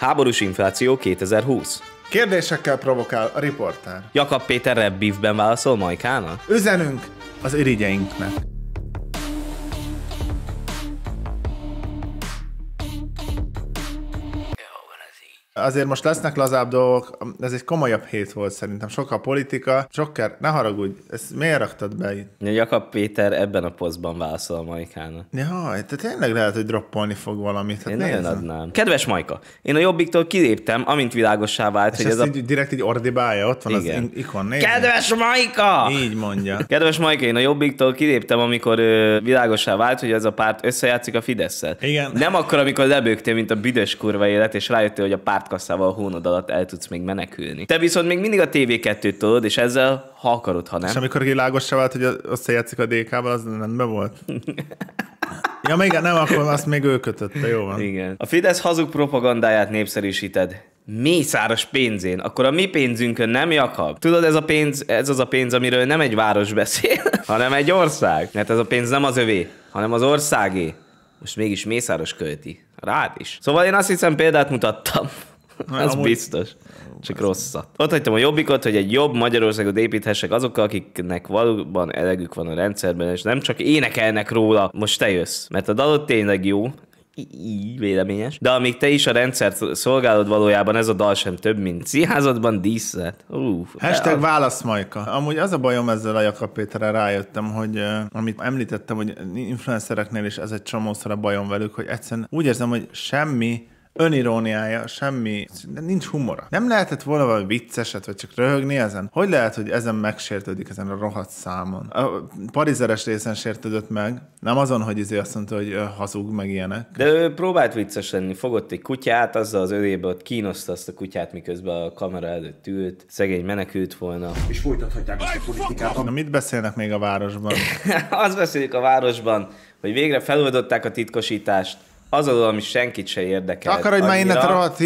Háborús infláció 2020. Kérdésekkel provokál a riportár. Jakab Péter Rebbívben válaszol Majkának? Üzenünk az irigyeinknek. azért most lesznek lazább dolgok, ez egy komolyabb hét volt szerintem, sok a politika, sokker, ne haragudj, ezt miért raktad be itt? Ja, Jakab Péter ebben a posztban válaszol a Majkának. Jaj, te tényleg lehet, hogy droppolni fog valamit. Hát én nagyon adnám. Kedves Majka, én a jobbiktól kiléptem, amint világossá vált, És hogy ez így, a... direkt így ordibálja, ott van Igen. az ikon, nézd. Kedves Majka! Így mondja. Kedves Majka, én a jobbiktól kiléptem, amikor ö, világossá vált, hogy ez a párt összejátszik a fidesz Igen. Nem akkor, amikor lebőgtél, mint a büdös kurva élet, és rájöttél, hogy a párt átkasszával a hónod alatt el tudsz még menekülni. Te viszont még mindig a TV2-t tudod, és ezzel ha akarod, ha nem. És amikor világosra vált, hogy összejátszik a DK-val, az nem be volt. Ja, még nem, akkor azt még ő kötötte, jó van. Igen. A Fidesz hazug propagandáját népszerűsíted mészáros pénzén, akkor a mi pénzünkön nem Jakab. Tudod, ez a pénz, ez az a pénz, amiről nem egy város beszél, hanem egy ország. Mert ez a pénz nem az övé, hanem az országé. Most mégis Mészáros költi. Rád is. Szóval én azt hiszem példát mutattam az amúgy... biztos. Csak rosszat. Ott hagytam a jobbikot, hogy egy jobb Magyarországot építhessek azokkal, akiknek valóban elegük van a rendszerben, és nem csak énekelnek róla, most te jössz. Mert a dalod tényleg jó, így véleményes. De amíg te is a rendszert szolgálod, valójában ez a dal sem több, mint színházadban díszlet. Uf, Hashtag a... válasz Majka. Amúgy az a bajom ezzel a Jakab Péterrel rájöttem, hogy uh, amit említettem, hogy influencereknél is ez egy csomószor a bajom velük, hogy egyszerűen úgy érzem, hogy semmi öniróniája, semmi, de nincs humora. Nem lehetett volna valami vicceset, vagy csak röhögni ezen? Hogy lehet, hogy ezen megsértődik, ezen a rohadt számon? A parizeres részen sértődött meg, nem azon, hogy izé azt mondta, hogy hazug, meg ilyenek. De ő próbált vicces lenni, fogott egy kutyát, azzal az övéből ott kínoszta azt a kutyát, miközben a kamera előtt ült, szegény menekült volna. És folytathatják azt a politikát. Na mit beszélnek még a városban? azt beszélik a városban, hogy végre feloldották a titkosítást, az alól, ami senkit se érdekel. Akar, hogy már innen rohadt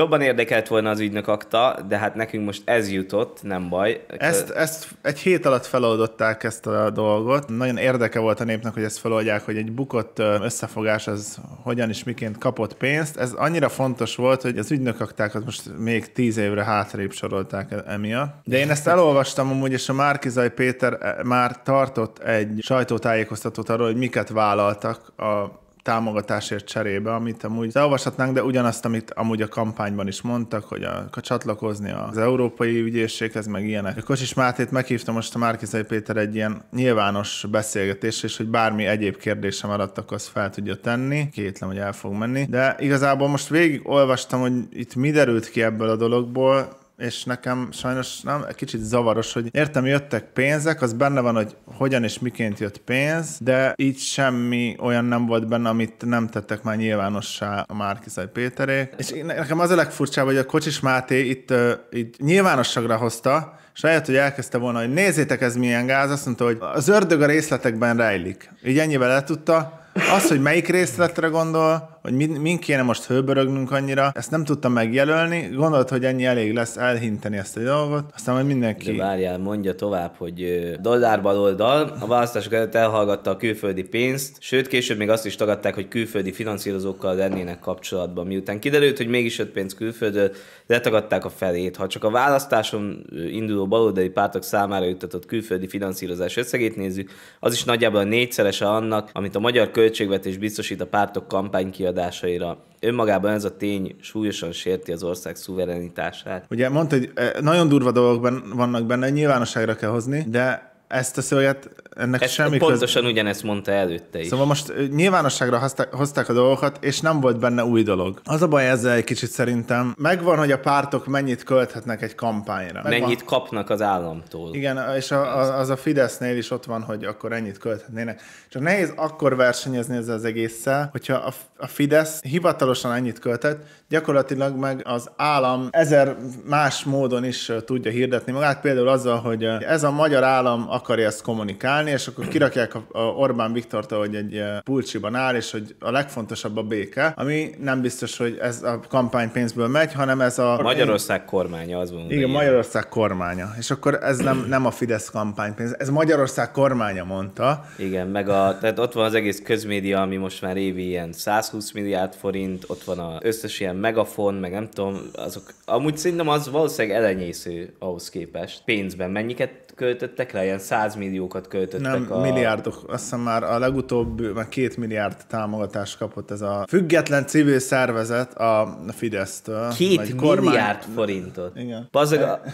Jobban érdekelt volna az ügynök akta, de hát nekünk most ez jutott, nem baj. Ezt, ezt egy hét alatt feloldották ezt a dolgot. Nagyon érdeke volt a népnek, hogy ezt feloldják, hogy egy bukott összefogás az hogyan és miként kapott pénzt. Ez annyira fontos volt, hogy az ügynök aktákat most még tíz évre hátrébb sorolták e- emiatt. De én ezt elolvastam amúgy, és a márkizai Péter e, már tartott egy sajtótájékoztatót arról, hogy miket vállaltak a támogatásért cserébe, amit amúgy elolvashatnánk, de ugyanazt, amit amúgy a kampányban is mondtak, hogy a, a csatlakozni az Európai Ügyészséghez, meg ilyenek. A Kocsis Mátét meghívta most a Márkizai Péter egy ilyen nyilvános beszélgetés és hogy bármi egyéb kérdése maradt, akkor azt fel tudja tenni. Kétlem, hogy el fog menni. De igazából most végig olvastam, hogy itt mi derült ki ebből a dologból, és nekem sajnos nem, kicsit zavaros, hogy értem, jöttek pénzek, az benne van, hogy hogyan és miként jött pénz, de így semmi olyan nem volt benne, amit nem tettek már nyilvánossá a Márkizaj Péterék. És nekem az a legfurcsább, hogy a Kocsis Máté itt, itt nyilvánosságra hozta, és lehet, hogy elkezdte volna, hogy nézzétek, ez milyen gáz, azt mondta, hogy az ördög a részletekben rejlik. Így ennyivel letudta, az, hogy melyik részletre gondol, hogy min, min kéne most hőbörögnünk annyira, ezt nem tudtam megjelölni, gondolt, hogy ennyi elég lesz elhinteni ezt a dolgot, aztán majd mindenki... De várjál, mondja tovább, hogy dollárbal oldal a választások előtt elhallgatta a külföldi pénzt, sőt később még azt is tagadták, hogy külföldi finanszírozókkal lennének kapcsolatban. Miután kiderült, hogy mégis jött pénz külföldről, letagadták a felét. Ha csak a választáson induló baloldali pártok számára juttatott külföldi finanszírozás összegét nézzük, az is nagyjából a négyszerese annak, amit a magyar költségvetés biztosít a pártok kampánykiadásában kiadásaira. Önmagában ez a tény súlyosan sérti az ország szuverenitását. Ugye mondta, hogy eh, nagyon durva dolgok vannak benne, nyilvánosságra kell hozni, de ezt a szöveget ennek Ez semmi Pontosan köz... ugyanezt mondta előtte is. Szóval most nyilvánosságra hozták, hozták a dolgokat, és nem volt benne új dolog. Az a baj ezzel egy kicsit szerintem. Megvan, hogy a pártok mennyit költhetnek egy kampányra. Megvan. Mennyit kapnak az államtól. Igen, és a, a, az a Fidesznél is ott van, hogy akkor ennyit költhetnének. Csak nehéz akkor versenyezni ezzel az egésszel, hogyha a, a Fidesz hivatalosan ennyit költhet, gyakorlatilag meg az állam ezer más módon is tudja hirdetni magát, például azzal, hogy ez a magyar állam akarja ezt kommunikálni, állni, és akkor kirakják a, a Orbán viktor hogy egy pulcsiban áll, és hogy a legfontosabb a béke, ami nem biztos, hogy ez a kampánypénzből megy, hanem ez a... Magyarország kormánya az mondja. Igen, Magyarország kormánya. És akkor ez nem, nem a Fidesz kampánypénz, ez Magyarország kormánya mondta. Igen, meg a, tehát ott van az egész közmédia, ami most már évi ilyen 120 milliárd forint, ott van az összes ilyen megafon, meg nem tudom, azok, amúgy szerintem az valószínűleg elenyésző ahhoz képest pénzben, mennyiket költöttek rá, ilyen 100 milliókat költöttek. Nem, a... milliárdok. Azt hiszem már a legutóbb már két milliárd támogatást kapott ez a független civil szervezet a Fidesztől. Két kormány... milliárd forintot. Igen. Bazaga. Eh,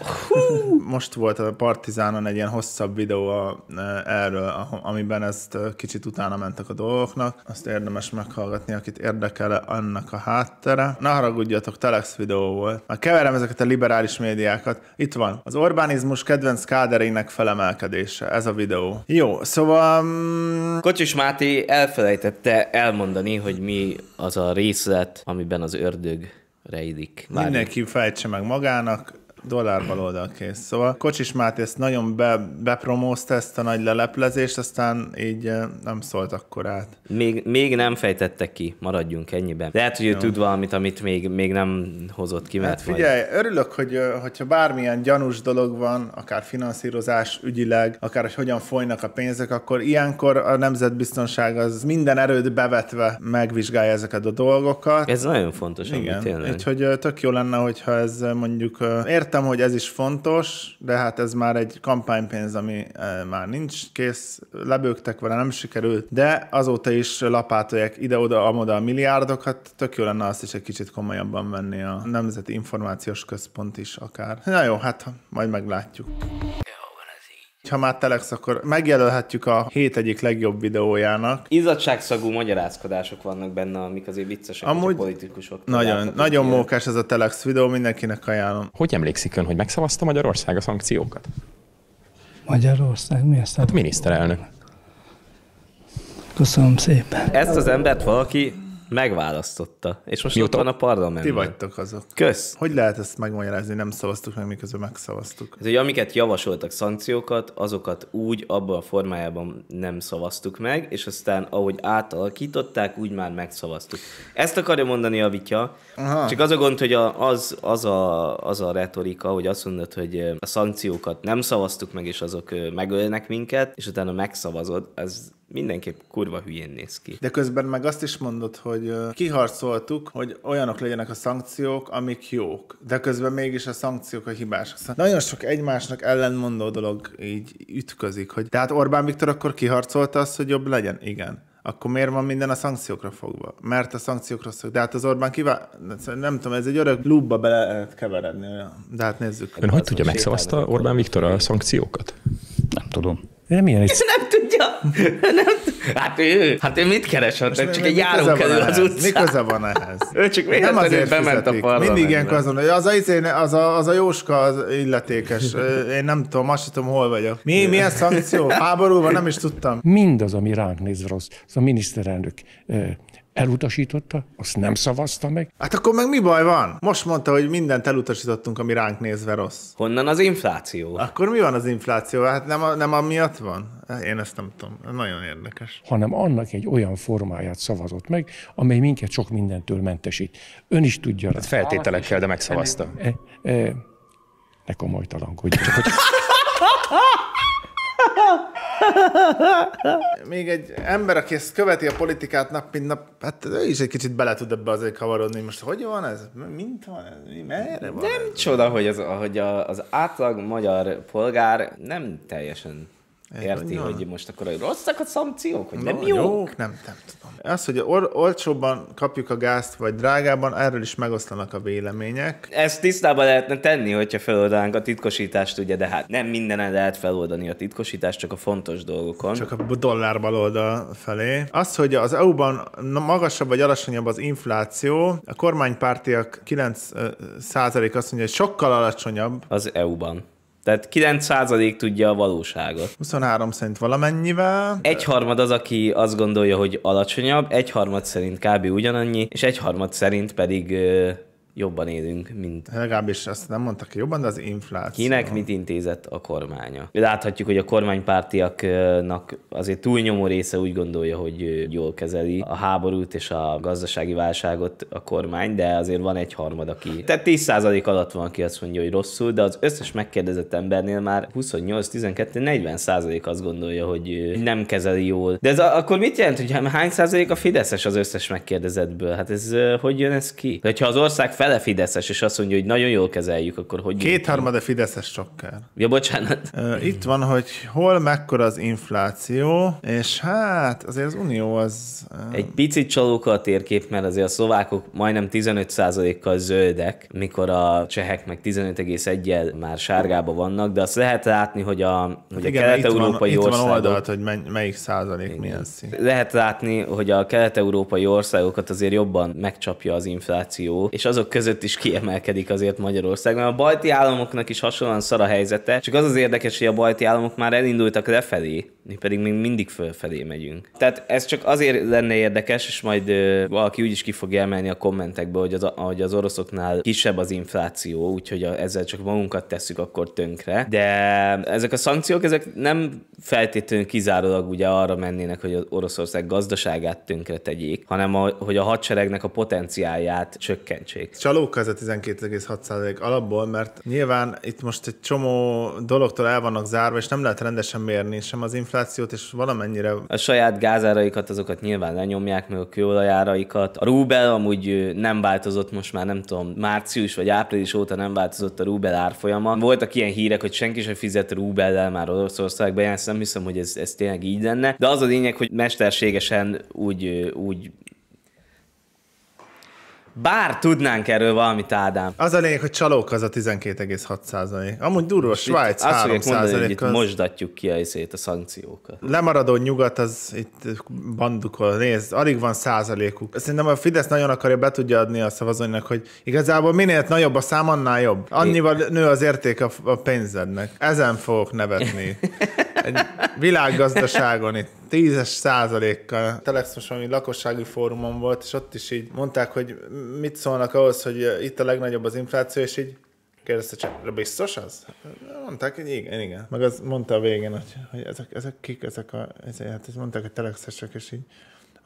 Most volt a Partizánon egy ilyen hosszabb videó a, eh, erről, amiben ezt eh, kicsit utána mentek a dolgoknak. Azt érdemes meghallgatni, akit érdekel annak a háttere. Na haragudjatok, Telex videó volt. Már keverem ezeket a liberális médiákat. Itt van. Az Orbánizmus kedvenc káderein lényegnek felemelkedése, ez a videó. Jó, szóval... Mm, Kocsis Máté elfelejtette elmondani, hogy mi az a részlet, amiben az ördög rejlik. Mindenki fejtse meg magának, dollár baloldal kész. Szóval Kocsis Máté ezt nagyon be, bepromózta ezt a nagy leleplezést, aztán így eh, nem szólt akkor át. Még, még nem fejtette ki, maradjunk ennyiben. Lehet, hogy ő Jó. tud valamit, amit még, még nem hozott ki, mert hát figyelj, vagy... örülök, hogy eh, hogyha bármilyen gyanús dolog van, akár finanszírozás ügyileg, akár hogy hogyan folynak a pénzek, akkor ilyenkor a nemzetbiztonság az minden erőt bevetve megvizsgálja ezeket a dolgokat. Ez nagyon fontos, Igen. Amit Úgyhogy eh, tök jó lenne, hogyha ez mondjuk érte értem, hogy ez is fontos, de hát ez már egy kampánypénz, ami eh, már nincs kész, lebőgtek vele, nem sikerült, de azóta is lapátolják ide-oda, amoda a milliárdokat, hát tök jó lenne azt is egy kicsit komolyabban venni a Nemzeti Információs Központ is akár. Na jó, hát majd meglátjuk ha már Telex, akkor megjelölhetjük a hét egyik legjobb videójának. Izzadságszagú magyarázkodások vannak benne, amik azért viccesek Amúgy a politikusok. Nagyon, nagyon ilyen. mókás ez a Telex videó, mindenkinek ajánlom. Hogy emlékszik ön, hogy megszavazta Magyarország a szankciókat? Magyarország? Mi ezt? Hát miniszterelnök. Köszönöm szépen. Ezt az embert valaki megválasztotta. És most Mióta? ott van a parlament. Ti vagytok azok. Kösz. Hogy lehet ezt megmagyarázni, nem szavaztuk meg, miközben megszavaztuk? Ez, hogy amiket javasoltak szankciókat, azokat úgy abban a formájában nem szavaztuk meg, és aztán ahogy átalakították, úgy már megszavaztuk. Ezt akarja mondani a vitya, Aha. csak az a gond, hogy a, az, az, a, az a retorika, hogy azt mondod, hogy a szankciókat nem szavaztuk meg, és azok megölnek minket, és utána megszavazod, ez mindenképp kurva hülyén néz ki. De közben meg azt is mondod, hogy kiharcoltuk, hogy olyanok legyenek a szankciók, amik jók, de közben mégis a szankciók a hibásak. Szóval nagyon sok egymásnak ellenmondó dolog így ütközik, hogy tehát Orbán Viktor akkor kiharcolta azt, hogy jobb legyen. Igen akkor miért van minden a szankciókra fogva? Mert a szankciókra szok. De hát az Orbán kivá... Szóval nem tudom, ez egy örök lúbba bele lehet keveredni. De hát nézzük. Ön hogy tudja, megszavazta Orbán Viktor a szankciókat? Nem tudom. én milyen Nem tudja? Nem? Hát ő, hát ő mit keresett? Hát Most csak egy járókelő az utcán. Mi köze van ehhez? Ő csak miért nem azért bement a parlamentbe. Mindig ilyen azon, hogy az a, izé, az a, az a Jóska az illetékes. Én nem tudom, azt tudom, hol vagyok. Mi, milyen szankció? Háborúban nem is tudtam. Mindaz, ami ránk néz rossz, az a miniszterelnök Elutasította, azt nem szavazta meg. Hát akkor meg mi baj van? Most mondta, hogy mindent elutasítottunk, ami ránk nézve rossz. Honnan az infláció? Akkor mi van az infláció? Hát nem, a, nem amiatt van? Én ezt nem tudom. nagyon érdekes. Hanem annak egy olyan formáját szavazott meg, amely minket sok mindentől mentesít. Ön is tudja. Hát feltételekkel, de megszavazta. E, e, e, ne komolytalankodj. Csak, hogy... Még egy ember, aki ezt követi a politikát nap, mint nap, hát ő is egy kicsit bele tud ebbe azért kavarodni, most hogy van ez, mint van ez, mi, merre van Nem ez? csoda, hogy, az, hogy az átlag magyar polgár nem teljesen Érti, ja. hogy most akkor rosszak a szankciók, hogy nem jók? jók? Nem, nem tudom. Az, hogy or- olcsóban kapjuk a gázt, vagy drágában, erről is megoszlanak a vélemények. Ezt tisztában lehetne tenni, hogyha feloldanánk a titkosítást, ugye, de hát nem mindenen lehet feloldani a titkosítást, csak a fontos dolgokon. Csak a dollár baloldal felé. Az, hogy az EU-ban magasabb vagy alacsonyabb az infláció, a kormánypártiak 9 azt mondja, hogy sokkal alacsonyabb. Az EU-ban. Tehát 9% tudja a valóságot. 23 szerint valamennyivel. Egyharmad az, aki azt gondolja, hogy alacsonyabb, egyharmad szerint kb. ugyanannyi, és egyharmad szerint pedig jobban élünk, mint... Hát legalábbis azt nem mondtak ki jobban, de az infláció. Kinek mit intézett a kormánya? Láthatjuk, hogy a kormánypártiaknak azért túlnyomó része úgy gondolja, hogy jól kezeli a háborút és a gazdasági válságot a kormány, de azért van egy harmad, aki... Tehát 10% alatt van, aki azt mondja, hogy rosszul, de az összes megkérdezett embernél már 28-12-40% azt gondolja, hogy nem kezeli jól. De ez a, akkor mit jelent, hogy hány százalék a Fideszes az összes megkérdezettből? Hát ez hogy jön ez ki? Hogyha ha az ország fel fele Fideszes, és azt mondja, hogy nagyon jól kezeljük, akkor hogy... Kétharmada Fideszes sokkal. Ja, bocsánat. Itt van, hogy hol mekkora az infláció, és hát azért az Unió az... Egy picit csalóka a térkép, mert azért a szlovákok majdnem 15%-kal zöldek, mikor a csehek meg 15,1-jel már sárgába vannak, de azt lehet látni, hogy a, hogy Igen, a kelet-európai országok... Itt van oldalt, hogy mely, melyik százalék Igen. milyen szín. Lehet látni, hogy a kelet-európai országokat azért jobban megcsapja az infláció, és azok között is kiemelkedik azért Magyarország, mert a balti államoknak is hasonlóan szar a helyzete, csak az az érdekes, hogy a balti államok már elindultak lefelé, mi pedig még mindig fölfelé megyünk. Tehát ez csak azért lenne érdekes, és majd ö, valaki is ki fog emelni a kommentekbe, hogy az, hogy az oroszoknál kisebb az infláció, úgyhogy a, ezzel csak magunkat tesszük akkor tönkre. De ezek a szankciók, ezek nem feltétlenül kizárólag ugye arra mennének, hogy az Oroszország gazdaságát tönkre tegyék, hanem a, hogy a hadseregnek a potenciálját csökkentsék. Csalók ez a 12,6% alapból, mert nyilván itt most egy csomó dologtól el vannak zárva, és nem lehet rendesen mérni sem az infláció, inflációt, és valamennyire... A saját gázáraikat, azokat nyilván lenyomják, meg a kőolajáraikat. A rubel amúgy nem változott most már, nem tudom, március vagy április óta nem változott a rubel árfolyama. Voltak ilyen hírek, hogy senki sem fizet rubellel már Oroszországban, én nem hiszem, hogy ez, ez tényleg így lenne. De az a lényeg, hogy mesterségesen úgy, úgy bár tudnánk erről valamit, Ádám. Az a lényeg, hogy csalók az a 12,6 százalék. Amúgy durva, Svájc itt 3 azt mondani, hogy itt az... mosdatjuk ki a, izét, a szankciókat. Lemaradó nyugat, az itt bandukol, nézd, alig van százalékuk. Szerintem a Fidesz nagyon akarja be tudja adni a szavazónak, hogy igazából minél nagyobb a szám, annál jobb. Annyival nő az érték a, a pénzednek. Ezen fogok nevetni. egy világgazdaságon itt tízes százalékkal. valami lakossági fórumon volt, és ott is így mondták, hogy mit szólnak ahhoz, hogy itt a legnagyobb az infláció, és így kérdezte csak, biztos az? Mondták, hogy igen, igen. Meg az mondta a végén, hogy, hogy ezek, ezek kik, ezek a, ezek, hát mondták, hogy telexesek, és így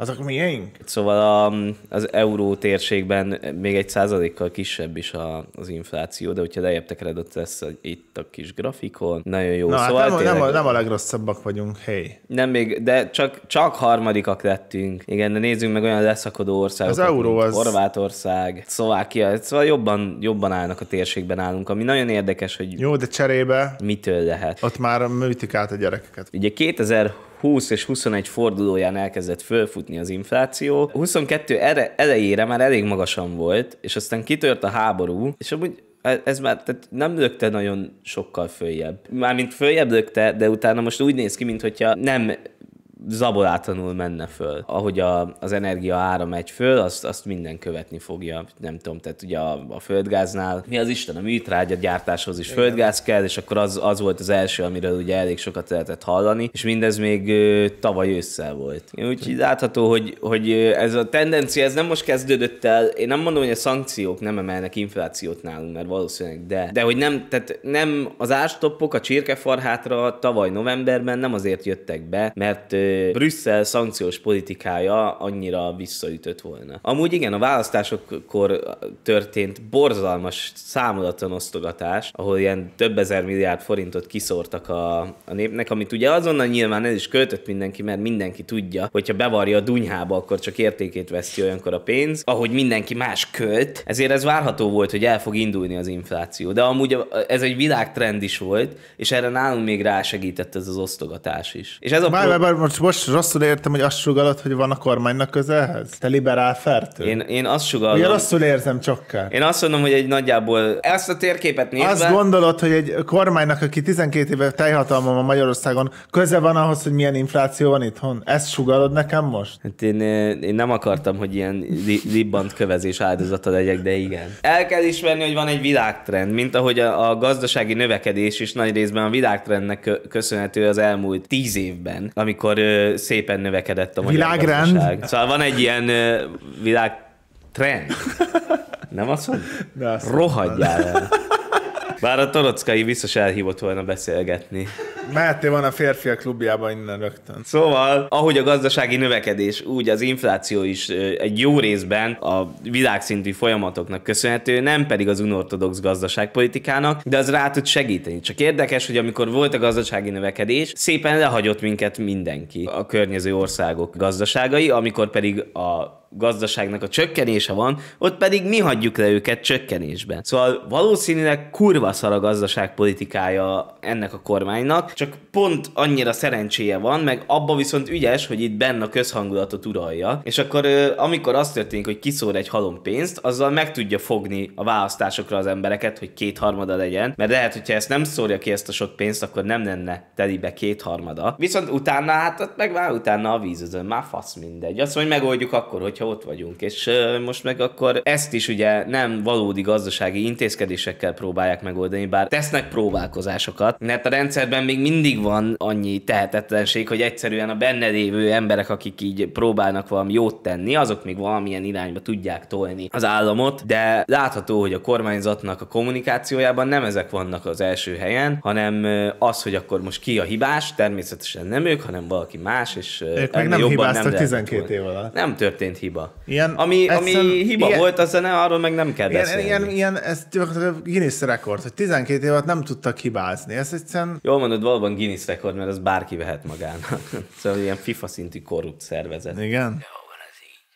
azok miénk? Szóval a, az euró térségben még egy százalékkal kisebb is a, az infláció, de hogyha lejjebb ott lesz itt a kis grafikon, nagyon jó. Na, hát szóval hát nem, tényleg... nem, a, nem a legrosszabbak vagyunk, hely. Nem még, de csak, csak harmadikak lettünk. Igen, de nézzünk meg olyan leszakadó országokat, az euró az... Horvátország, Szlovákia, szóval jobban, jobban állnak a térségben állunk, ami nagyon érdekes, hogy... Jó, de cserébe... Mitől lehet? Ott már műtik át a gyerekeket. Ugye 2000 20 és 21 fordulóján elkezdett fölfutni az infláció. 22 ere, elejére már elég magasan volt, és aztán kitört a háború, és amúgy e-, ez már tehát nem lökte nagyon sokkal följebb. Mármint följebb lökte, de utána most úgy néz ki, mintha nem zabolátlanul menne föl. Ahogy a, az energia ára megy föl, azt, azt minden követni fogja. Nem tudom, tehát ugye a, a földgáznál, mi az Isten, a műtrágya gyártáshoz is Igen. földgáz kell, és akkor az, az volt az első, amiről ugye elég sokat lehetett hallani, és mindez még ö, tavaly ősszel volt. Úgyhogy látható, hogy, hogy ez a tendencia, ez nem most kezdődött el. Én nem mondom, hogy a szankciók nem emelnek inflációt nálunk, mert valószínűleg de. De hogy nem, tehát nem az ástoppok a csirkefarhátra tavaly novemberben nem azért jöttek be, mert ö, Brüsszel szankciós politikája annyira visszaütött volna. Amúgy igen, a választásokkor történt borzalmas számolatlan osztogatás, ahol ilyen több ezer milliárd forintot kiszórtak a, a népnek, amit ugye azonnal nyilván ez is költött mindenki, mert mindenki tudja, hogyha bevarja a dunyhába, akkor csak értékét veszi olyankor a pénz, ahogy mindenki más költ. Ezért ez várható volt, hogy el fog indulni az infláció. De amúgy ez egy világtrend is volt, és erre nálunk még rásegített ez az osztogatás is. És ez a bár, pro... bár, most most rosszul értem, hogy azt sugalod, hogy van a kormánynak közelhez? Te liberál fertő? Én, én azt sugallom. Ugye rosszul érzem csokká. Én azt mondom, hogy egy nagyjából ezt a térképet nézve... Azt gondolod, hogy egy kormánynak, aki 12 éve teljhatalma van Magyarországon, köze van ahhoz, hogy milyen infláció van itthon? Ezt sugalod nekem most? Hát én, eh, én nem akartam, hogy ilyen li- libbant kövezés áldozata legyek, de igen. El kell ismerni, hogy van egy világtrend, mint ahogy a, a gazdasági növekedés is nagy részben a világtrendnek köszönhető az elmúlt tíz évben, amikor eh, szépen növekedett a magyar Világrend. Gazdaság. Szóval van egy ilyen világtrend. Nem azt mondja? Rohadjál el. Bár a Torockai biztos elhívott volna beszélgetni. Máté van a férfiak klubjában innen rögtön. Szóval, ahogy a gazdasági növekedés, úgy az infláció is egy jó részben a világszintű folyamatoknak köszönhető, nem pedig az unortodox gazdaságpolitikának, de az rá tud segíteni. Csak érdekes, hogy amikor volt a gazdasági növekedés, szépen lehagyott minket mindenki, a környező országok gazdaságai, amikor pedig a gazdaságnak a csökkenése van, ott pedig mi hagyjuk le őket csökkenésben. Szóval valószínűleg kurva szar a gazdaságpolitikája ennek a kormánynak, csak pont annyira szerencséje van, meg abba viszont ügyes, hogy itt benne a közhangulatot uralja, és akkor amikor az történik, hogy kiszór egy halom pénzt, azzal meg tudja fogni a választásokra az embereket, hogy kétharmada legyen, mert lehet, hogyha ezt nem szórja ki ezt a sok pénzt, akkor nem lenne telibe kétharmada. Viszont utána, hát ott meg már utána a vízözön, már fasz mindegy. Azt, hogy megoldjuk akkor, hogy hogyha ott vagyunk. És most meg akkor ezt is ugye nem valódi gazdasági intézkedésekkel próbálják megoldani, bár tesznek próbálkozásokat, mert a rendszerben még mindig van annyi tehetetlenség, hogy egyszerűen a benne lévő emberek, akik így próbálnak valami jót tenni, azok még valamilyen irányba tudják tolni az államot, de látható, hogy a kormányzatnak a kommunikációjában nem ezek vannak az első helyen, hanem az, hogy akkor most ki a hibás, természetesen nem ők, hanem valaki más, és ők meg nem jobban hibáztak nem 12 év alatt. Nem történt hiba hiba. Ilyen, ami ami hiba ilyen, volt a zene, arról meg nem kell ilyen, beszélni. Ilyen, ilyen, ez Guinness rekord, hogy 12 évet nem tudtak hibázni. Ez egyszerűen... Jól mondod, valóban Guinness rekord, mert az bárki vehet magának. szóval ilyen FIFA szintű korrupt szervezet. Igen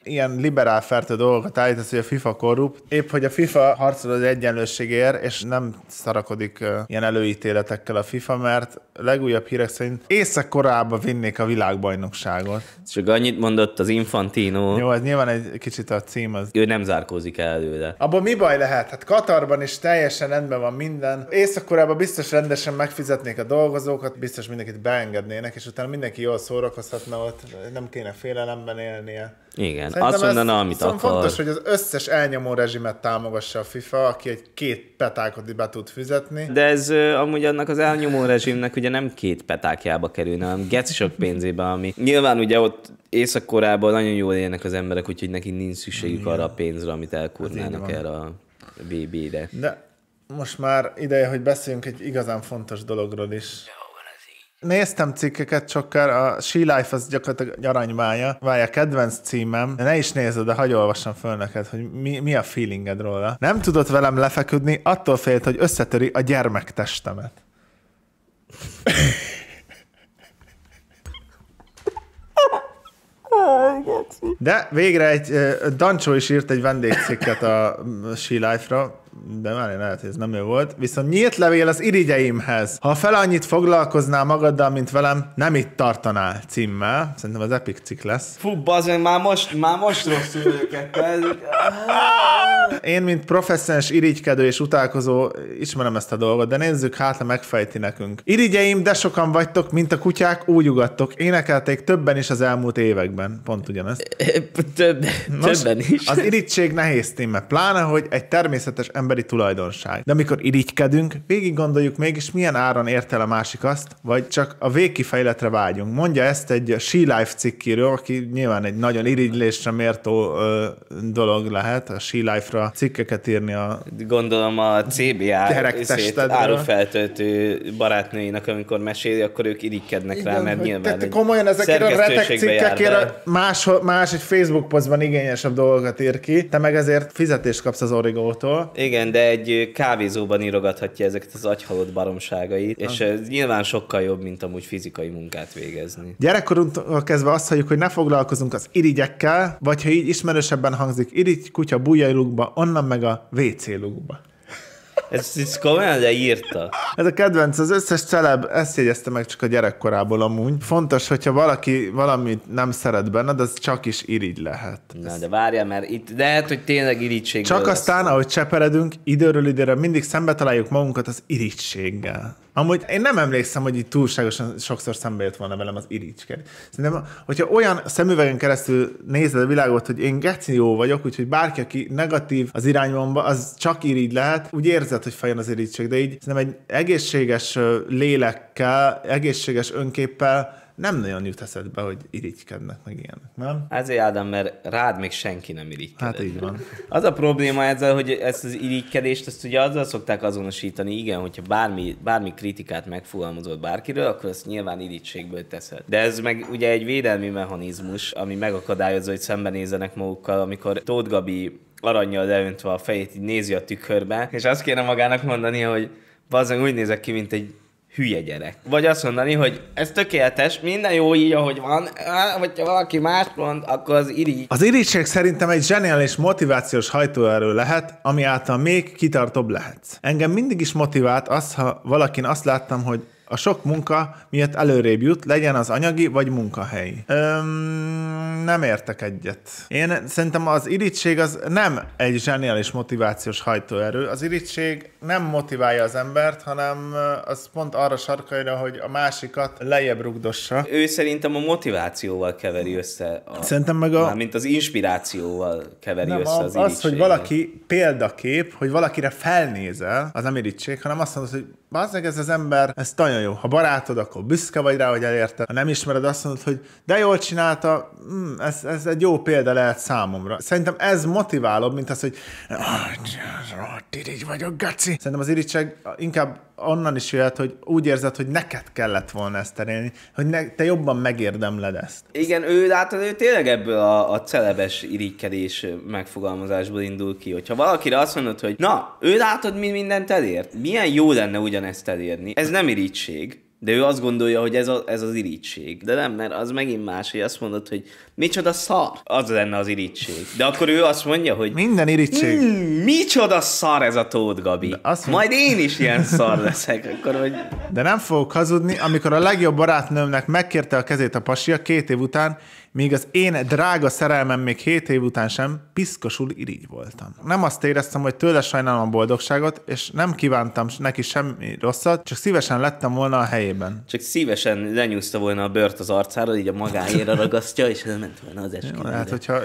ilyen liberál fertő dolgokat állítasz, hogy a FIFA korrupt. Épp, hogy a FIFA harcol az egyenlőségért, és nem szarakodik uh, ilyen előítéletekkel a FIFA, mert legújabb hírek szerint észak korábban vinnék a világbajnokságot. Csak annyit mondott az Infantino. Jó, ez nyilván egy kicsit a cím az. Ő nem zárkózik el előle. Abban mi baj lehet? Hát Katarban is teljesen rendben van minden. észak korába biztos rendesen megfizetnék a dolgozókat, biztos mindenkit beengednének, és utána mindenki jól szórakozhatna ott, nem kéne félelemben élnie. Igen azt mondaná, amit szóval akar. fontos, hogy az összes elnyomó rezsimet támogassa a FIFA, aki egy két petákot be tud fizetni. De ez amúgy annak az elnyomó rezsimnek ugye nem két petákjába kerülne, hanem gec sok pénzébe, ami nyilván ugye ott észak nagyon jól élnek az emberek, úgyhogy neki nincs szükségük Igen. arra a pénzre, amit elkurnának erre a BB-re. De most már ideje, hogy beszéljünk egy igazán fontos dologról is. Néztem cikkeket sokkal, a She Life az gyakorlatilag egy aranymája, várja kedvenc címem, ne is nézed, de hagyj olvassam föl neked, hogy mi, mi a feelinged róla. Nem tudott velem lefeküdni, attól félt, hogy összetöri a gyermektestemet. De végre egy Dancsó is írt egy vendégcikket a She Life-ra, de már lehet, hogy ez nem ő volt. Viszont nyílt levél az irigyeimhez. Ha fel annyit foglalkoznál magaddal, mint velem, nem itt tartanál címmel. Szerintem az epic cikk lesz. Fú, bazd, már most, már most rosszul vagyok Én, mint professzens irigykedő és utálkozó, ismerem ezt a dolgot, de nézzük, hát ha megfejti nekünk. Irigyeim, de sokan vagytok, mint a kutyák, úgy ugattok. Énekelték többen is az elmúlt években. Pont ugyanezt. Több, többen is. Az irigység nehéz téma, pláne, hogy egy természetes ember emberi tulajdonság. De amikor irigykedünk, végig gondoljuk mégis, milyen áron ért el a másik azt, vagy csak a végkifejletre vágyunk. Mondja ezt egy She Life cikkéről, aki nyilván egy nagyon irigylésre mértó ö, dolog lehet, a She Life-ra cikkeket írni a... Gondolom a CBA árufeltöltő barátnőinek, amikor meséli, akkor ők irigykednek rá, mert nyilván... Tehát komolyan ezekre a retek cikkekre más, más egy Facebook posztban igényesebb dolgokat ír ki, te meg ezért fizetést kapsz az Origótól. Igen igen, de egy kávézóban írogathatja ezeket az agyhalott baromságait, és ez nyilván sokkal jobb, mint amúgy fizikai munkát végezni. Gyerekkorunktól kezdve azt halljuk, hogy ne foglalkozunk az irigyekkel, vagy ha így ismerősebben hangzik, irigy kutya bújjai lukba, onnan meg a WC lukba. Ezt, ezt komolyan de írta. Ez a kedvenc, az összes celeb, ezt jegyezte meg csak a gyerekkorából amúgy. Fontos, hogyha valaki valamit nem szeret benned, az csak is irigy lehet. Na, ez... de várja, mert itt lehet, hogy tényleg irigység. Csak aztán, lesz. ahogy cseperedünk, időről időre mindig szembe találjuk magunkat az irigységgel. Amúgy én nem emlékszem, hogy itt túlságosan sokszor szembe jött volna velem az iricsked. Szerintem, hogyha olyan szemüvegen keresztül nézed a világot, hogy én geci jó vagyok, úgyhogy bárki, aki negatív az irányomba, az csak irigy lehet, úgy érzed, hogy fajon az iricsek. de így szerintem egy egészséges lélekkel, egészséges önképpel nem nagyon jut eszedbe, hogy irigykednek meg ilyenek, nem? Ezért Ádám, mert rád még senki nem irigykedett. Hát így van. Az a probléma ezzel, hogy ezt az irigykedést, ezt ugye azzal szokták azonosítani, igen, hogyha bármi, bármi kritikát megfogalmazott bárkiről, akkor ezt nyilván irigységből teszed. De ez meg ugye egy védelmi mechanizmus, ami megakadályozza, hogy szembenézzenek magukkal, amikor Tóth Gabi aranyjal leöntve a fejét, így nézi a tükörbe, és azt kéne magának mondani, hogy bazen úgy nézek ki, mint egy hülye gyerek. Vagy azt mondani, hogy ez tökéletes, minden jó így, ahogy van, ha valaki más mond, akkor az irigy. Az irigység szerintem egy zseniális motivációs hajtóerő lehet, ami által még kitartóbb lehetsz. Engem mindig is motivált az, ha valakin azt láttam, hogy a sok munka miatt előrébb jut, legyen az anyagi vagy munkahelyi. Öm, nem értek egyet. Én szerintem az irítség az nem egy zseniális motivációs hajtóerő. Az irítség nem motiválja az embert, hanem az pont arra sarkaira, hogy a másikat lejjebb rugdossa. Ő szerintem a motivációval keveri össze. A, szerintem meg a... Mint az inspirációval keveri nem, össze az, az, az hogy valaki példakép, hogy valakire felnézel, az nem irítség, hanem azt mondod, hogy bazdmeg ez az ember, ez tanul nagyon jó. Ha barátod, akkor büszke vagy rá, hogy elérted. Ha nem ismered, azt mondod, hogy de jól csinálta, mm, ez, ez egy jó példa lehet számomra. Szerintem ez motiválóbb, mint az, hogy ah, így vagyok, gaci. Szerintem az irítség inkább onnan is jöhet, hogy úgy érzed, hogy neked kellett volna ezt elérni, hogy ne, te jobban megérdemled ezt. Igen, ő, hát ő tényleg ebből a, a celebes irigykedés megfogalmazásból indul ki, hogyha valakire azt mondod, hogy na, ő látod, mi mindent elért, milyen jó lenne ugyanezt elérni, ez nem irigység, de ő azt gondolja, hogy ez, a, ez az irigység. De nem, mert az megint más, hogy azt mondod, hogy micsoda szar. Az lenne az irítség. De akkor ő azt mondja, hogy... Minden irítség. Mm, micsoda szar ez a Tóth Gabi. azt mondja... Majd én is ilyen szar leszek. Akkor hogy... De nem fogok hazudni, amikor a legjobb barátnőmnek megkérte a kezét a pasia két év után, míg az én drága szerelmem még hét év után sem piszkosul irigy voltam. Nem azt éreztem, hogy tőle sajnálom a boldogságot, és nem kívántam neki semmi rosszat, csak szívesen lettem volna a helyében. Csak szívesen lenyúzta volna a bört az arcára, így a magáért ragasztja, és ment volna az esküvőre. hát, hogyha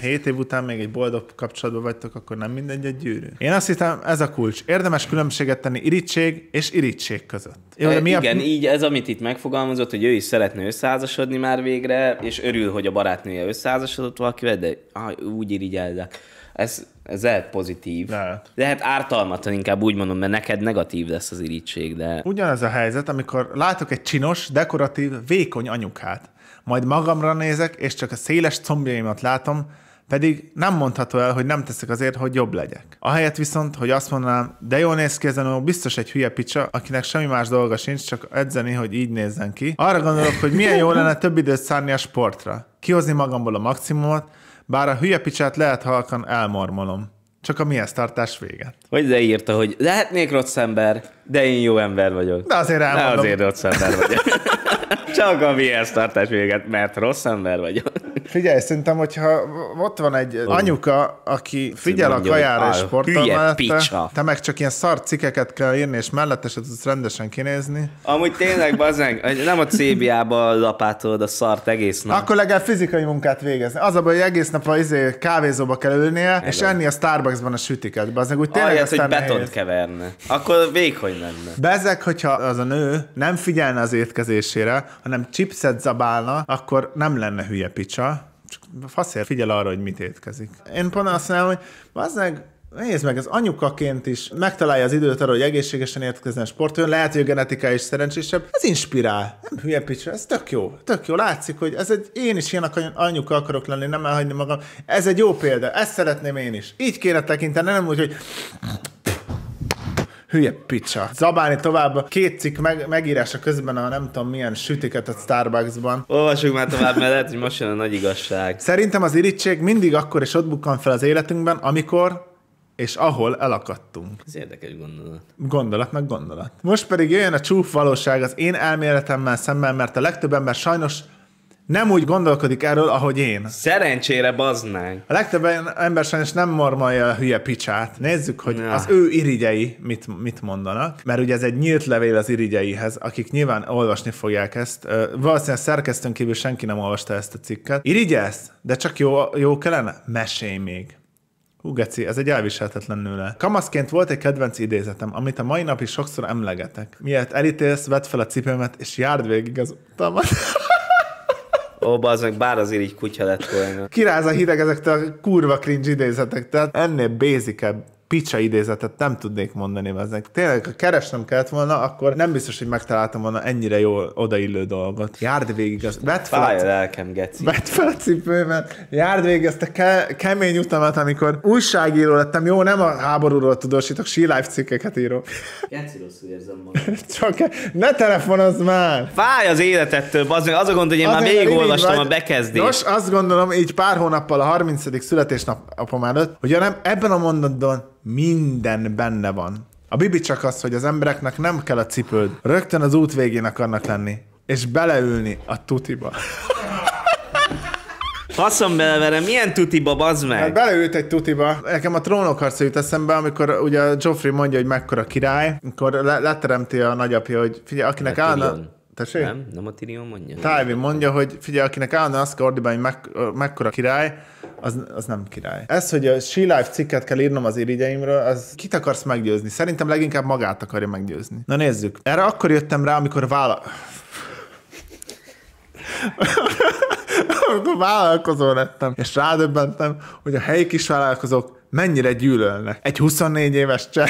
hét év után még egy boldog kapcsolatban vagytok, akkor nem mindegy egy gyűrű. Én azt hittem, ez a kulcs. Érdemes különbséget tenni irítség és irítség között. Jó, de e, mi Igen, a... így ez, amit itt megfogalmazott, hogy ő is szeretne összeházasodni már végre, és örül, hogy a barátnője összeházasodott valakivel, de ah, úgy irigyelnek. Ez, ez lehet pozitív. Lehet. Lehet ártalmatlan, inkább úgy mondom, mert neked negatív lesz az irítség, de... Ugyanaz a helyzet, amikor látok egy csinos, dekoratív, vékony anyukát majd magamra nézek, és csak a széles combjaimat látom, pedig nem mondható el, hogy nem teszek azért, hogy jobb legyek. Ahelyett viszont, hogy azt mondanám, de jól néz ki ezen, biztos egy hülye picsa, akinek semmi más dolga sincs, csak edzeni, hogy így nézzen ki. Arra gondolok, hogy milyen jó lenne több időt szárni a sportra. Kihozni magamból a maximumot, bár a hülye picsát lehet halkan elmormolom. Csak a mihez tartás véget. Vagy de írta, hogy lehetnék rossz ember, de én jó ember vagyok. De azért elmondom. De azért rossz ember vagyok. Csak a VS tartás véget, mert rossz ember vagyok. Figyelj, szerintem, hogyha ott van egy Olyan. anyuka, aki figyel a kajára és sportol mellette, te meg csak ilyen szar cikkeket kell írni, és mellette se tudsz rendesen kinézni. Amúgy tényleg, bazánk, nem a CBA-ba a szart egész nap. Akkor legalább fizikai munkát végezni. Az a baj, hogy egész nap a izé, kávézóba kell ülnie, Egyen. és enni a Starbucksban a sütiket. Bazánk, úgy tényleg Ahelyett, hogy betont nehéz. keverne. Akkor vékony lenne. Bezek, hogyha az a nő nem figyelne az étkezésére, hanem chipset zabálna, akkor nem lenne hülye picsa, csak faszért figyel arra, hogy mit étkezik. Én pont azt mondom, hogy vazzeg, Nézd meg, az anyukaként is megtalálja az időt arra, hogy egészségesen értkezzen sportoljon, lehet, hogy a genetika is szerencsésebb. Ez inspirál. Nem hülye picsa, ez tök jó. Tök jó, látszik, hogy ez egy, én is ilyen anyuka akarok lenni, nem elhagyni magam. Ez egy jó példa, ezt szeretném én is. Így kéne tekinteni, nem úgy, hogy hülye picsa. Zabálni tovább, két cikk meg, megírása közben a nem tudom milyen sütiket a Starbucksban. Olvasjuk már tovább, mert lehet, hogy most jön a nagy igazság. Szerintem az irítség mindig akkor is ott bukkan fel az életünkben, amikor és ahol elakadtunk. Ez érdekes gondolat. Gondolat meg gondolat. Most pedig jöjjön a csúf valóság az én elméletemmel szemben, mert a legtöbb ember sajnos nem úgy gondolkodik erről, ahogy én. Szerencsére baznánk. A legtöbb ember sajnos nem marmalja a hülye picsát. Nézzük, hogy ja. az ő irigyei mit, mit mondanak, mert ugye ez egy nyílt levél az irigyeihez, akik nyilván olvasni fogják ezt. Valószínűleg szerkesztőn kívül senki nem olvasta ezt a cikket. Irigyelsz, de csak jó, jó kellene? Mesélj még. Hú, geci, ez egy elviselhetetlen nőle. Kamaszként volt egy kedvenc idézetem, amit a mai napig sokszor emlegetek. Miért elítélsz, vedd fel a cipőmet, és járd végig az utamat. Ó, az meg bár azért így kutya lett volna. Kiráz a hideg ezektől a kurva cringe idézetek, tehát ennél basicebb picsa idézetet nem tudnék mondani eznek. Tényleg, ha keresnem kellett volna, akkor nem biztos, hogy megtaláltam volna ennyire jól odaillő dolgot. Járd végig az... Vedd fel, a lelkem, geci. Vedd fel a cipőmet, járd végig ezt a ke- kemény utamat, amikor újságíró lettem. Jó, nem a háborúról tudósítok, life cikkeket írok. Geci rosszul érzem magam. Csak e- ne telefonozz már! Fáj az életettől, az, az a gond, hogy én Azért már végigolvastam a bekezdést. Nos, azt gondolom, így pár hónappal a 30. születésnapom előtt, hogy nem ebben a mondatban minden benne van. A bibi csak az, hogy az embereknek nem kell a cipőd. Rögtön az út végén akarnak lenni, és beleülni a tutiba. Faszom beleverem, milyen tutiba, bazd meg? Hát beleült egy tutiba. Nekem a trónok harca jut eszembe, amikor ugye Joffrey mondja, hogy mekkora király, akkor le- leteremti a nagyapja, hogy figyelj, akinek állna... Tessék? Nem, nem a Tyrion mondja. Tywin mondja, hogy figyelj, akinek állna azt ordibálni, hogy meg, mekkora király, az, az nem király. Ez, hogy a She Life cikket kell írnom az irigyeimről, az kit akarsz meggyőzni? Szerintem leginkább magát akarja meggyőzni. Na nézzük. Erre akkor jöttem rá, amikor vála... akkor vállalkozó lettem, és rádöbbentem, hogy a helyi kisvállalkozók mennyire gyűlölnek. Egy 24 éves cseh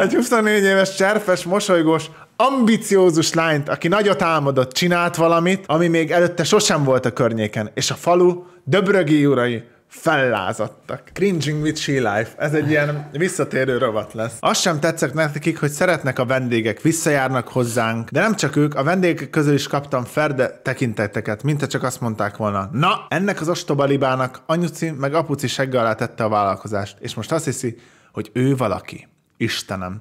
egy 24 éves cserfes, mosolygós, ambiciózus lányt, aki nagyot álmodott, csinált valamit, ami még előtte sosem volt a környéken, és a falu döbrögi urai fellázadtak. Cringing with She Life. Ez egy ilyen visszatérő rovat lesz. Azt sem tetszett nekik, hogy szeretnek a vendégek, visszajárnak hozzánk, de nem csak ők, a vendégek közül is kaptam ferde tekinteteket, mintha csak azt mondták volna. Na, ennek az ostoba libának anyuci meg apuci segge alá tette a vállalkozást, és most azt hiszi, hogy ő valaki. Istenem,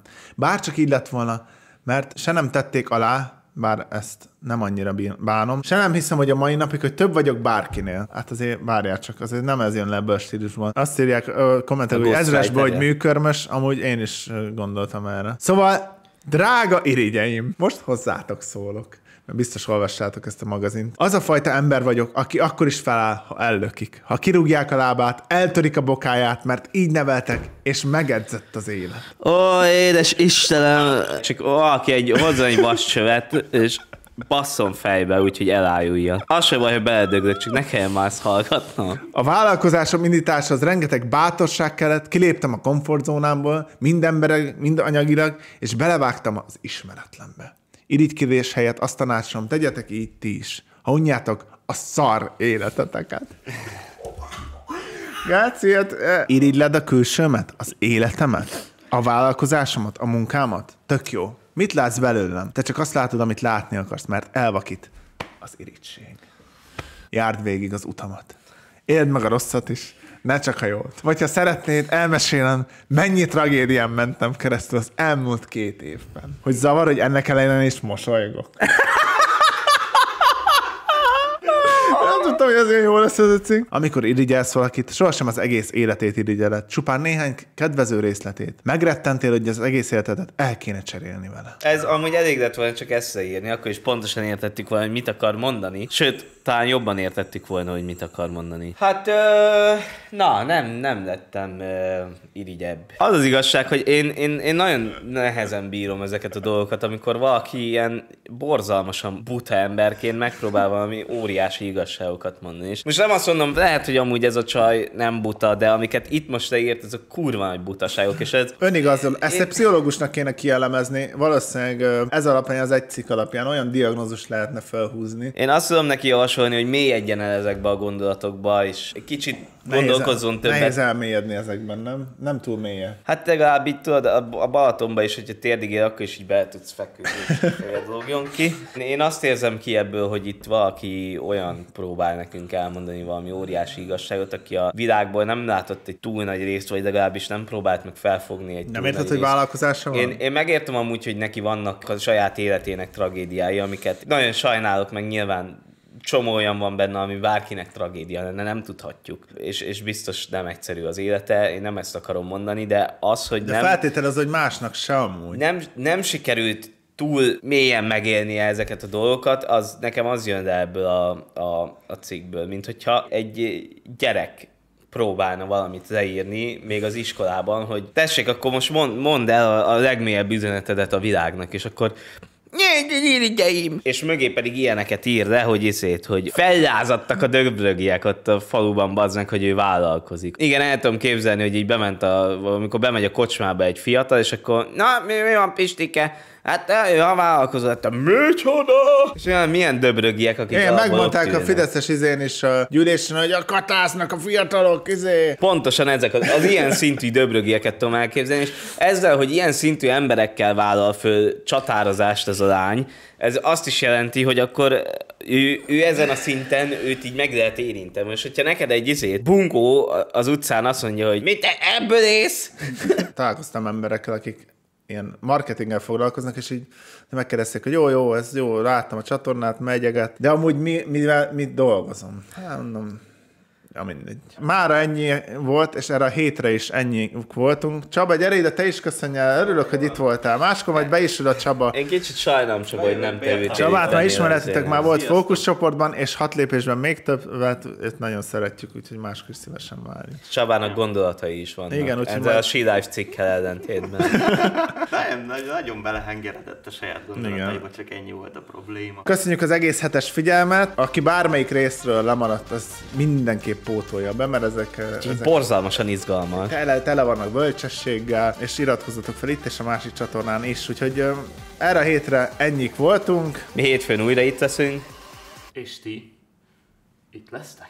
csak így lett volna, mert se nem tették alá, bár ezt nem annyira bánom. Se nem hiszem, hogy a mai napig, hogy több vagyok bárkinél. Hát azért várjál csak, azért nem ez jön le ebből a stílusban. Azt írják kommentelő, hogy ezresből, hogy műkörmös, amúgy én is gondoltam erre. Szóval, drága irigyeim, most hozzátok szólok. Biztos olvassátok ezt a magazint. Az a fajta ember vagyok, aki akkor is feláll, ha ellökik. Ha kirúgják a lábát, eltörik a bokáját, mert így neveltek, és megedzett az élet. Ó, édes Istenem! Csak valaki egy hozzany vascsövet, és basszon fejbe, úgyhogy elájulja. Az sem baj, hogy beledögdök, csak ne kelljen már hallgatnom. A vállalkozásom indítása az rengeteg bátorság kellett, kiléptem a komfortzónámból, mind emberek, mind anyagilag, és belevágtam az ismeretlenbe irigykedés helyett azt tanácsom, tegyetek így ti is. Ha unjátok a szar életeteket. Gáci, hát... E- Irigyled a külsőmet, az életemet, a vállalkozásomat, a munkámat? Tök jó. Mit látsz belőlem? Te csak azt látod, amit látni akarsz, mert elvakít az irigység. Járd végig az utamat. Éld meg a rosszat is, ne csak a jót. Vagy ha szeretnéd, elmesélem, mennyi tragédián mentem keresztül az elmúlt két évben. Hogy zavar, hogy ennek ellenére is mosolygok. Nem tudtam, hogy azért jó lesz ez a cikk. Amikor irigyelsz valakit, sohasem az egész életét irigyeled, csupán néhány kedvező részletét. Megrettentél, hogy az egész életedet el kéne cserélni vele. Ez amúgy elég lett volna csak írni, akkor is pontosan értettük volna, hogy mit akar mondani. Sőt, talán jobban értettük volna, hogy mit akar mondani. Hát, ö, na, nem, nem lettem ö, irigyebb. Az az igazság, hogy én, én, én nagyon nehezen bírom ezeket a dolgokat, amikor valaki ilyen borzalmasan buta emberként megpróbál valami óriási igazságokat mondani. És most nem azt mondom, lehet, hogy amúgy ez a csaj nem buta, de amiket itt most leírt, ez a kurva nagy butaságok. És ez... Önigazol, ezt én... egy pszichológusnak kéne kielemezni. Valószínűleg ez alapján, az egy cikk alapján olyan diagnózus lehetne felhúzni. Én azt tudom neki javas javasolni, hogy mélyedjen el ezekbe a gondolatokba, és kicsit gondolkozzon nehéz, többet. Nehéz elmélyedni ezekben, nem? Nem túl mélye. Hát legalább itt tudod, a Balatonban is, hogyha térdigél, akkor is így be tudsz feküdni, és ki. Én azt érzem ki ebből, hogy itt valaki olyan próbál nekünk elmondani valami óriási igazságot, aki a világból nem látott egy túl nagy részt, vagy legalábbis nem próbált meg felfogni egy Nem érted, hogy vállalkozása van? Én, én megértem amúgy, hogy neki vannak a saját életének tragédiái, amiket nagyon sajnálok, meg nyilván csomó olyan van benne, ami bárkinek tragédia lenne, nem tudhatjuk. És, és biztos nem egyszerű az élete, én nem ezt akarom mondani, de az, hogy de nem... feltétel az, hogy másnak se amúgy. Nem, nem sikerült túl mélyen megélnie ezeket a dolgokat, az nekem az jön le ebből a, a, a cikkből, mint hogyha egy gyerek próbálna valamit leírni még az iskolában, hogy tessék, akkor most mond, mondd el a, a legmélyebb üzenetedet a világnak, és akkor irigyeim! És mögé pedig ilyeneket ír le, hogy iszét, hogy fellázadtak a dögbrögiek ott a faluban baznak, hogy ő vállalkozik. Igen, el tudom képzelni, hogy így bement a, amikor bemegy a kocsmába egy fiatal, és akkor, na, mi, mi van Pistike? Hát ő a vállalkozó hát a micsoda! És olyan milyen döbrögiek, akik Igen, megmondták a Fideszes izén is a gyűlésen, hogy a katásznak a fiatalok izé. Pontosan ezek az, az ilyen szintű döbrögieket tudom elképzelni, és ezzel, hogy ilyen szintű emberekkel vállal föl csatározást ez a lány, ez azt is jelenti, hogy akkor ő, ő ezen a szinten őt így meg lehet érinteni. Most, hogyha neked egy izét bunkó az utcán azt mondja, hogy mit te ebből ész? Találkoztam emberekkel, akik ilyen marketinggel foglalkoznak, és így megkérdezték, hogy jó, jó, ez jó, láttam a csatornát, megyeget, de amúgy mi, mivel, mit dolgozom? Hát mondom, mindegy. Mára ennyi volt, és erre a hétre is ennyi voltunk. Csaba, gyere ide, te is köszönjél, örülök, hogy itt voltál. Máskor majd be is a Csaba. Én kicsit sajnálom, Csaba, hogy nem te Csabát már ismeretitek, már volt fókuszcsoportban, és hat lépésben még mert őt nagyon szeretjük, úgyhogy máskor szívesen várjuk. Csabának gondolatai is vannak. Igen, úgyhogy... Ez majd... a sílás cikkel ellentétben. nem, nagyon belehengeredett a saját gondolataiba, csak ennyi volt a probléma. Köszönjük az egész hetes figyelmet. Aki bármelyik részről lemaradt, az mindenképp pótolja be, mert ezek... Eh, ezek borzalmasan izgalmas. Tele, tele vannak bölcsességgel, és iratkozzatok fel itt és a másik csatornán is, úgyhogy eh, erre a hétre ennyik voltunk. Mi hétfőn újra itt leszünk. És ti itt lesztek.